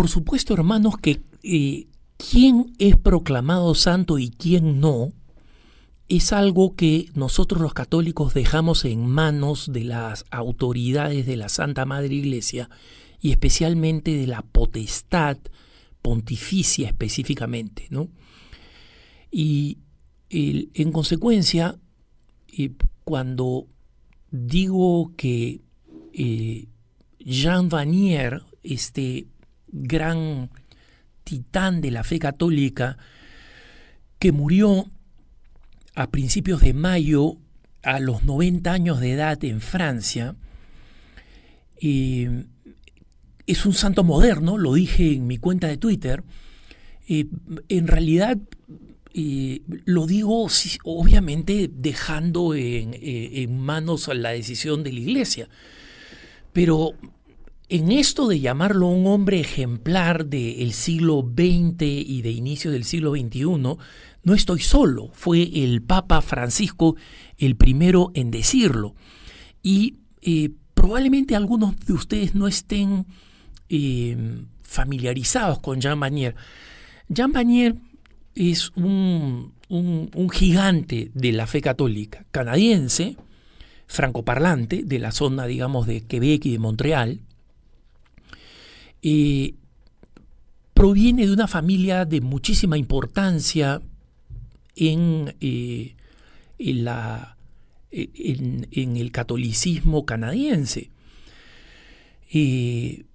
Por supuesto, hermanos, que eh, quién es proclamado santo y quién no, es algo que nosotros los católicos dejamos en manos de las autoridades de la Santa Madre Iglesia y especialmente de la potestad pontificia específicamente, ¿no? Y en consecuencia, eh, cuando digo que eh, Jean Vanier, este gran titán de la fe católica que murió a principios de mayo a los 90 años de edad en Francia. es un santo moderno, lo dije en mi cuenta de Twitter. en realidad lo digo obviamente dejando en, eh, en manos la decisión de la iglesia, pero en esto de llamarlo un hombre ejemplar del siglo XX y de inicio del siglo XXI, no estoy solo, fue el Papa Francisco el primero en decirlo. Y eh, probablemente algunos de ustedes no estén eh, familiarizados con Jean Bagnier. Jean Bagnier es un, un, gigante de la fe católica, canadiense, francoparlante de la zona, digamos, de Quebec y de Montreal, proviene de una familia de muchísima importancia en, eh, el catolicismo canadiense. Eh,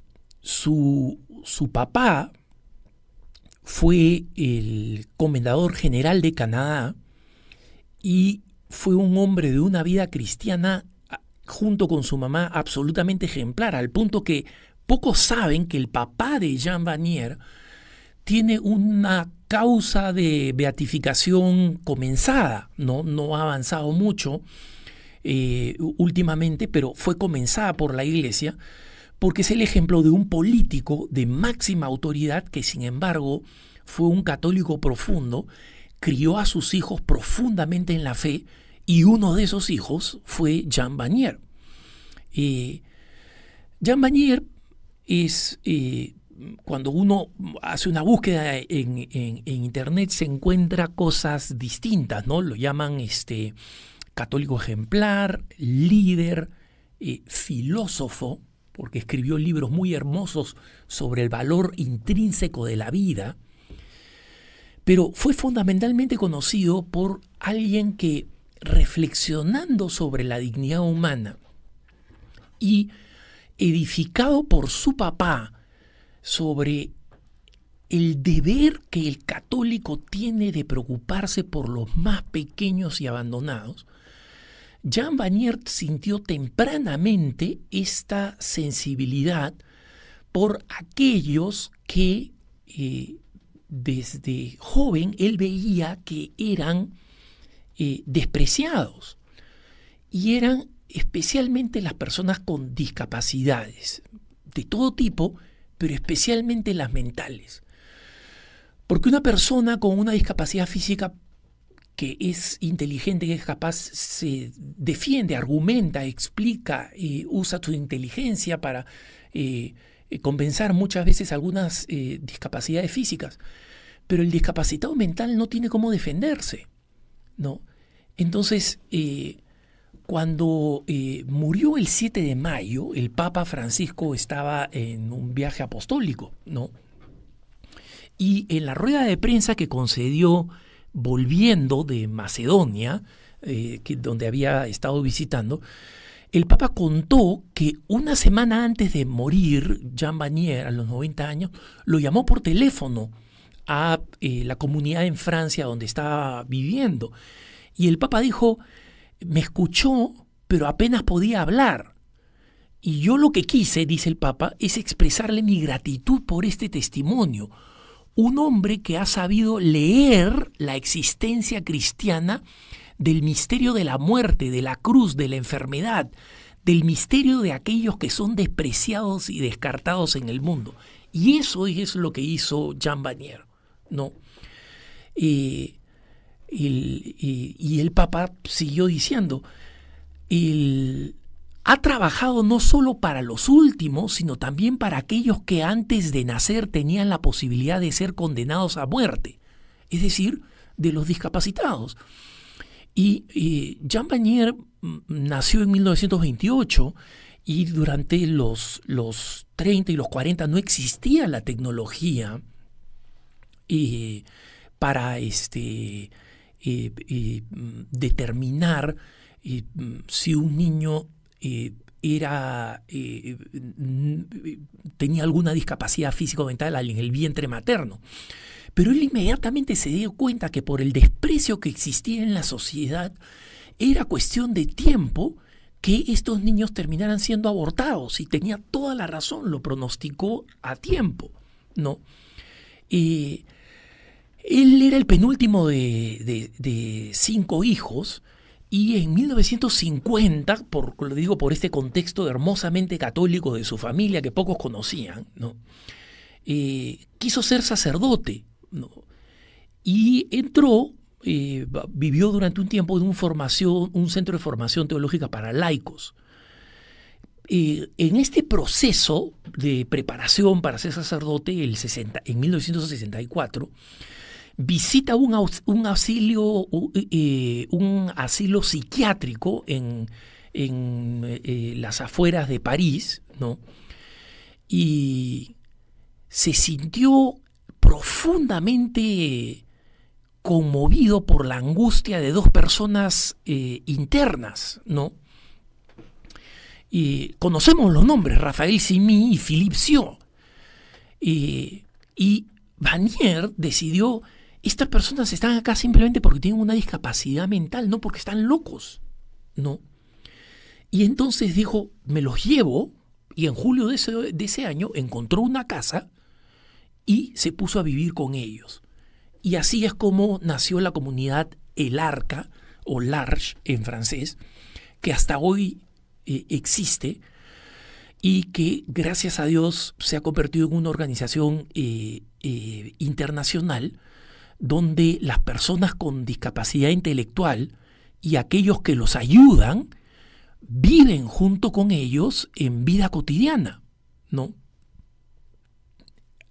su, su, papá fue el comendador general de Canadá y fue un hombre de una vida cristiana junto con su mamá absolutamente ejemplar, al punto que Pocos saben que el papá de Jean Vanier tiene una causa de beatificación comenzada, no, no ha avanzado mucho eh, últimamente, pero fue comenzada por la Iglesia, porque es el ejemplo de un político de máxima autoridad que sin embargo fue un católico profundo, crió a sus hijos profundamente en la fe y uno de esos hijos fue Jean Vanier. Eh, Jean Vanier es cuando uno hace una búsqueda en, internet se encuentra cosas distintas, ¿no? Lo llaman este católico ejemplar, líder, eh, filósofo, porque escribió libros muy hermosos sobre el valor intrínseco de la vida, pero fue fundamentalmente conocido por alguien que reflexionando sobre la dignidad humana y edificado por su papá sobre el deber que el católico tiene de preocuparse por los más pequeños y abandonados, Jean Vanier sintió tempranamente esta sensibilidad por aquellos que eh, desde joven él veía que eran eh, despreciados y eran especialmente las personas con discapacidades, de todo tipo, pero especialmente las mentales. Porque una persona con una discapacidad física que es inteligente, que es capaz, se defiende, argumenta, explica, y eh, usa su inteligencia para eh, eh, compensar muchas veces algunas discapacidades físicas. Pero el discapacitado mental no tiene cómo defenderse, ¿no? Entonces, cuando eh, murió el 7 de mayo, el Papa Francisco estaba en un viaje apostólico, ¿no? Y en la rueda de prensa que concedió volviendo de Macedonia, eh, donde había estado visitando, el Papa contó que una semana antes de morir, Jean Vanier a los 90 años, lo llamó por teléfono a eh, la comunidad en Francia donde estaba viviendo. Y el Papa dijo, me escuchó, pero apenas podía hablar. Y yo lo que quise, dice el Papa, es expresarle mi gratitud por este testimonio. Un hombre que ha sabido leer la existencia cristiana del misterio de la muerte, de la cruz, de la enfermedad, del misterio de aquellos que son despreciados y descartados en el mundo. Y eso es lo que hizo Jean Vanier. ¿no? Y eh, y, el Papa siguió diciendo, ha trabajado no solo para los últimos, sino también para aquellos que antes de nacer tenían la posibilidad de ser condenados a muerte, es decir, de los discapacitados. Y, Jean Bagnier mm, nació en 1928 y durante los, los 30 y los 40 no existía la tecnología eh, para este, Mm, determinar mm, si un niño eh, era eh, mm, tenía alguna discapacidad físico mental en el vientre materno. Pero él inmediatamente se dio cuenta que por el desprecio que existía en la sociedad era cuestión de tiempo que estos niños terminaran siendo abortados y tenía toda la razón, lo pronosticó a tiempo, ¿no? y eh, él era el penúltimo de, cinco hijos y en 1950, por, lo digo por este contexto hermosamente católico de su familia que pocos conocían, eh, quiso ser sacerdote y entró, eh, vivió durante un tiempo en un, formación, un centro de formación teológica para laicos. Eh, en este proceso de preparación para ser sacerdote el 60, en 1964, visita un, eh, eh, un asilo psiquiátrico en, eh, las afueras de París, ¿no? Y se sintió profundamente conmovido por la angustia de dos personas internas, ¿no? Y conocemos los nombres, Rafael Simi y Philippe Sio. y Vanier decidió estas personas están acá simplemente porque tienen una discapacidad mental, no porque están locos, ¿no? Y entonces dijo, me los llevo, y en julio de ese, año encontró una casa y se puso a vivir con ellos. Y así es como nació la comunidad El Arca, o Large en francés, que hasta hoy eh, existe y que gracias a Dios se ha convertido en una organización eh, eh, internacional donde las personas con discapacidad intelectual y aquellos que los ayudan viven junto con ellos en vida cotidiana, ¿no?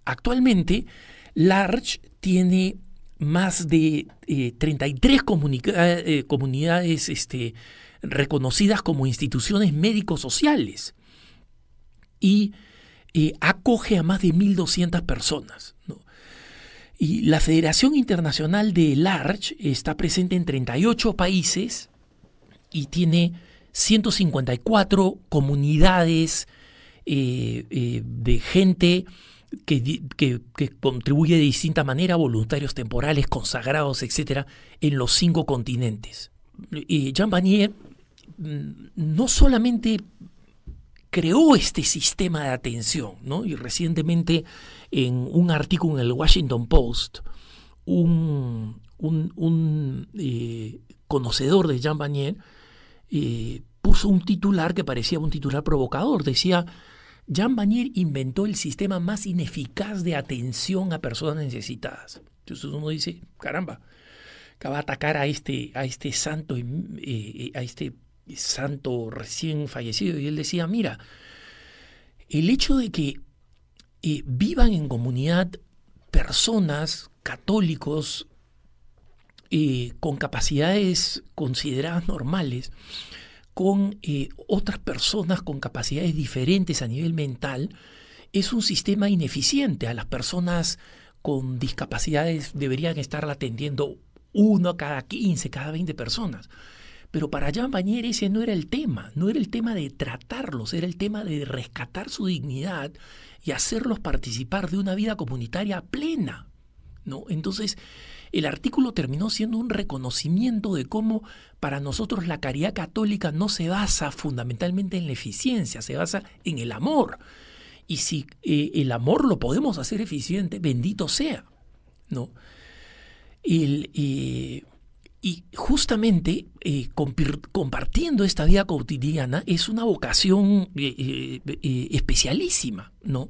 Actualmente, Large tiene más de 33 eh, eh, comunidades este, reconocidas como instituciones médico-sociales y eh, acoge a más de 1.200 personas. ¿no? Y la Federación Internacional de Large está presente en 38 países y tiene 154 comunidades eh, eh, de gente que, contribuye de distinta manera, voluntarios temporales, consagrados, etcétera, en los cinco continentes. Y Jean Vanier mm, no solamente creó este sistema de atención, ¿no? Y recientemente en un artículo en el Washington Post, un, eh, conocedor de Jean Vanier eh, puso un titular que parecía un titular provocador. Decía, Jean Vanier inventó el sistema más ineficaz de atención a personas necesitadas. Entonces uno dice, caramba, acaba va a atacar a este, a este santo, eh, a este santo recién fallecido, y él decía, mira, el hecho de que eh, vivan en comunidad personas, católicos, eh, con capacidades consideradas normales, con eh, otras personas con capacidades diferentes a nivel mental, es un sistema ineficiente. A las personas con discapacidades deberían estar atendiendo uno a cada 15, cada 20 personas. Pero para Jean Bañer ese no era el tema, no era el tema de tratarlos, era el tema de rescatar su dignidad y hacerlos participar de una vida comunitaria plena. ¿no? Entonces, el artículo terminó siendo un reconocimiento de cómo para nosotros la caridad católica no se basa fundamentalmente en la eficiencia, se basa en el amor. Y si eh, el amor lo podemos hacer eficiente, bendito sea. ¿no? El, eh, y justamente eh, compartiendo esta vida cotidiana es una vocación eh, eh, especialísima, ¿no?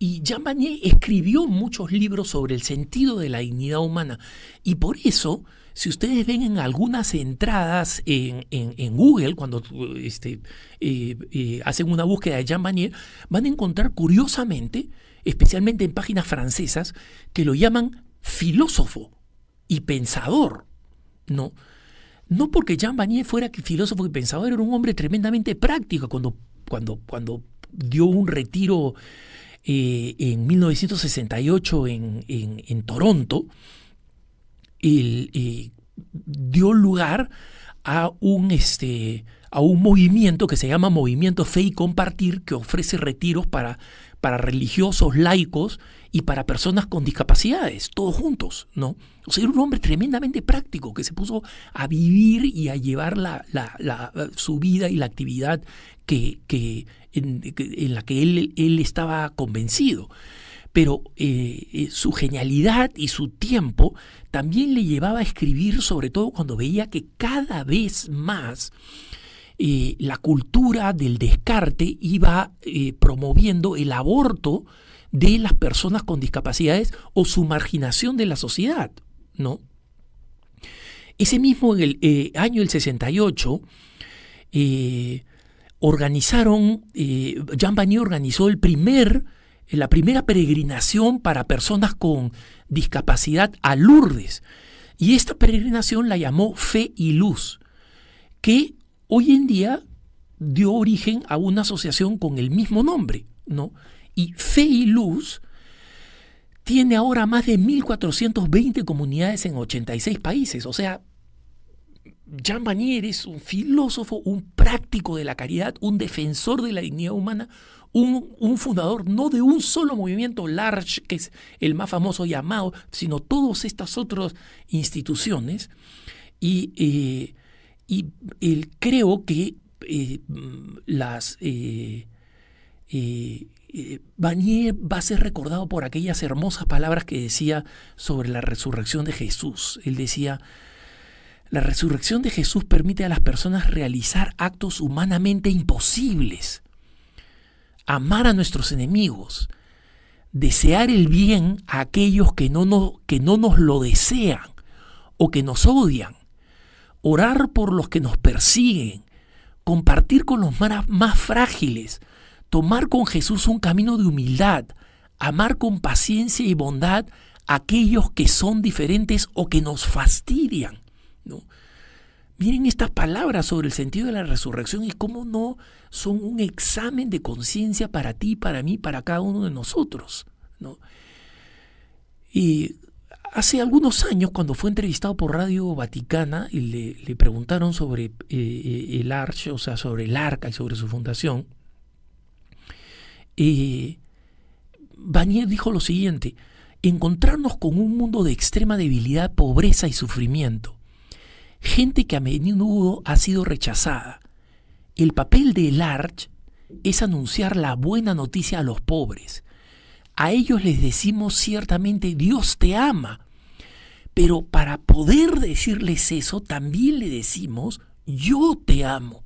Y Jean Bagné escribió muchos libros sobre el sentido de la dignidad humana. Y por eso, si ustedes ven en algunas entradas en, Google, cuando este, hacen una búsqueda de Jean Bagné, van a encontrar curiosamente, especialmente en páginas francesas, que lo llaman filósofo y pensador, ¿no? No porque Jean Vanier fuera filósofo y pensador, era un hombre tremendamente práctico cuando, cuando, cuando dio un retiro eh, en 1968 en, Toronto, eh, dio lugar a un, este, a un movimiento que se llama Movimiento Fe y Compartir, que ofrece retiros para para religiosos, laicos y para personas con discapacidades, todos juntos, ¿no? O sea, era un hombre tremendamente práctico que se puso a vivir y a llevar su vida y la actividad que, en, la que él, estaba convencido pero eh, eh, su genialidad y su tiempo también le llevaba a escribir, sobre todo cuando veía que cada vez más eh, la cultura del descarte iba eh, promoviendo el aborto de las personas con discapacidades o su marginación de la sociedad, ¿no? Ese mismo en el, eh, año del 68 organizaron, Jean Vanier organizó el primer, la primera peregrinación para personas con discapacidad a Lourdes. Y esta peregrinación la llamó Fe y Luz, que hoy en día dio origen a una asociación con el mismo nombre, ¿no? Y Fe y Luz tiene ahora más de 1.420 comunidades en 86 países. O sea, Jean Vanier es un filósofo, un práctico de la caridad, un defensor de la dignidad humana, un, fundador no de un solo movimiento large, que es el más famoso y llamado, sino todas estas otras instituciones. Y eh, y él creo que eh, las Vanier eh, eh, va a ser recordado por aquellas hermosas palabras que decía sobre la resurrección de Jesús. Él decía, la resurrección de Jesús permite a las personas realizar actos humanamente imposibles, amar a nuestros enemigos, desear el bien a aquellos que no que no nos lo desean o que nos odian, orar por los que nos persiguen, compartir con los más frágiles, tomar con Jesús un camino de humildad, amar con paciencia y bondad a aquellos que son diferentes o que nos fastidian. ¿no? Miren estas palabras sobre el sentido de la resurrección y cómo no son un examen de conciencia para ti, para mí, para cada uno de nosotros. ¿no? Y Hace algunos años, cuando fue entrevistado por Radio Vaticana y le, preguntaron sobre eh, eh, el Arch, o sea, sobre el Arca y sobre su fundación, eh, dijo lo siguiente, encontrarnos con un mundo de extrema debilidad, pobreza y sufrimiento, gente que a menudo ha sido rechazada. El papel del Arch es anunciar la buena noticia a los pobres, a ellos les decimos ciertamente Dios te ama, pero para poder decirles eso también le decimos yo te amo,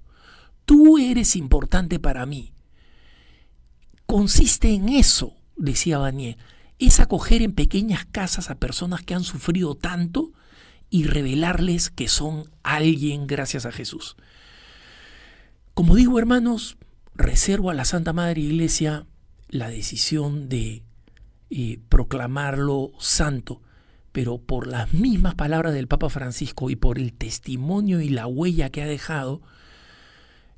tú eres importante para mí. Consiste en eso, decía Daniel, es acoger en pequeñas casas a personas que han sufrido tanto y revelarles que son alguien gracias a Jesús. Como digo, hermanos, reservo a la Santa Madre Iglesia la decisión de eh, proclamarlo santo, pero por las mismas palabras del Papa Francisco y por el testimonio y la huella que ha dejado,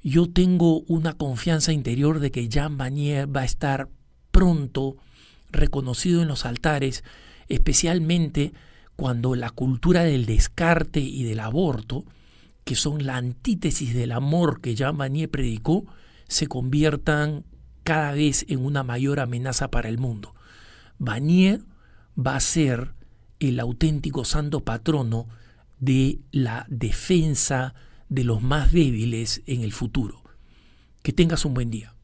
yo tengo una confianza interior de que Jean Vanier va a estar pronto reconocido en los altares, especialmente cuando la cultura del descarte y del aborto, que son la antítesis del amor que Jean Vanier predicó, se conviertan cada vez en una mayor amenaza para el mundo. Vanier va a ser el auténtico santo patrono de la defensa de los más débiles en el futuro. Que tengas un buen día.